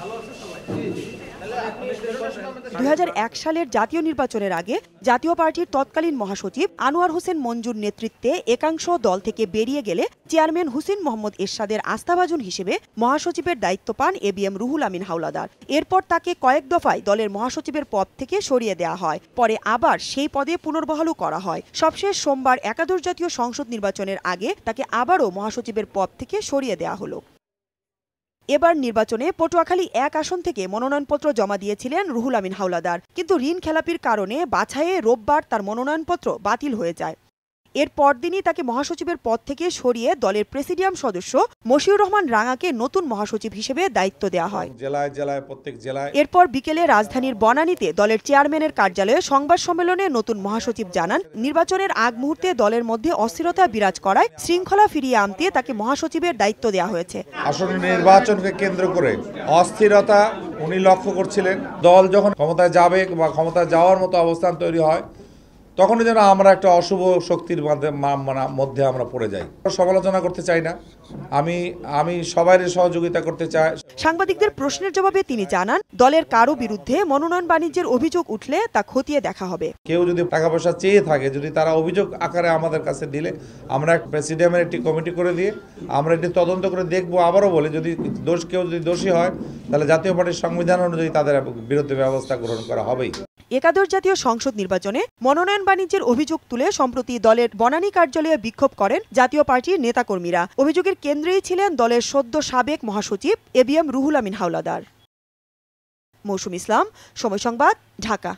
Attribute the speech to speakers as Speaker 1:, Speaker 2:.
Speaker 1: 2001
Speaker 2: সালের জাতীয় নির্বাচনের আগে জাতীয় পার্টির তৎকালীন মহাসচিব আনোয়ার হোসেন মঞ্জুর নেতৃত্বে একাংশ দল থেকে বেরিয়ে গেলে চেয়ারম্যান হুসেন মোহাম্মদ এরশাদের আস্থাভাজন হিসেবে মহাসচিবের দায়িত্ব পান A B M Ruhul Amin Howlader এরপর তাকে কয়েক দফায় দলের মহাসচিবের পদ থেকে সরিয়ে দেওয়া হয় পরে আবার সেই পদে পুনর্বহালও করা হয় সবশেষ সোমবার একাদশ জাতীয় সংসদ নির্বাচনের আগে তাকে আবারও মহাসচিবের পদ থেকে সরিয়ে দেওয়া হলো এবার নির্বাচনে পটুয়াখালী এক আসন থেকে মনোনয়নপত্র জমা দিয়েছিলেন রুহুল আমিন হাওলাদার কিন্তু ঋণ খেলাপির কারণে বাছায়ে রোববার তার মনোনয়নপত্র বাতিল হয়ে যায় এর পরদিনই তাকে মহাসচিবের পদ থেকে সরিয়ে দলের প্রেসিডিয়াম সদস্য মশিউর রহমান রাঙাকে নতুন মহাসচিব হিসেবে দায়িত্ব দেওয়া হয়
Speaker 1: জেলায় জেলায় প্রত্যেক জেলায়
Speaker 2: এরপর বিকেলে রাজধানীর বনানীতে দলের চেয়ারম্যানের কার্যালয়ে সংবাদ সম্মেলনে নতুন মহাসচিব জানান নির্বাচনের আগ মুহূর্তে দলের মধ্যে অস্থিরতা বিরাজ করায় শৃঙ্খলা ফিরিয়ে আনতে তাকে মহাসচিবের দায়িত্ব দেওয়া হয়েছে
Speaker 1: আসন্ন নির্বাচনকে কেন্দ্র করে অস্থিরতা উনি লক্ষ্য করছিলেন দল যখন ক্ষমতায় যাবে বা ক্ষমতায় যাওয়ার মতো অবস্থান তৈরি হয় তখনই যেন আমরা একটা অশুভ শক্তির মধ্যে আমরা পড়ে যাই সমালোচনা করতে চাই না আমি আমি সবাই সহযোগিতা করতে চাই
Speaker 2: সাংবাদিকদের প্রশ্নের জবাবে তিনি জানান দলের কারো বিরুদ্ধে মনোনয়ন বাণিজ্যের অভিযোগ উঠলে তা খতিয়ে দেখা হবে
Speaker 1: কেউ যদি টাকা পয়সা চেয়ে থাকে যদি তারা অভিযোগ আকারে আমাদের কাছে দিলে আমরা প্রেসিডিয়ামের একটি কমিটি করে দিয়ে আমরা এটি তদন্ত করে দেখব আবারও বলে যদি দোষ কেউ যদি দোষী হয় তাহলে জাতীয় পার্টির সংবিধান অনুযায়ী তাদের বিরুদ্ধে ব্যবস্থা গ্রহণ করা হবেই
Speaker 2: একাদশ জাতীয় সংসদ নির্বাচনে মনোনয়ন বাণিজ্যের অভিযোগ তুলে সম্প্রতি দলের বনানী কার্যালয়ে বিক্ষোভ করেন জাতীয় পার্টির নেতাকর্মীরা অভিযোগের কেন্দ্রেই ছিলেন দলের সদ্য সাবেক মহাসচিব এবিএম রুহুল আমিন হাওলাদার মৌসুম ইসলাম সময় সংবাদ ঢাকা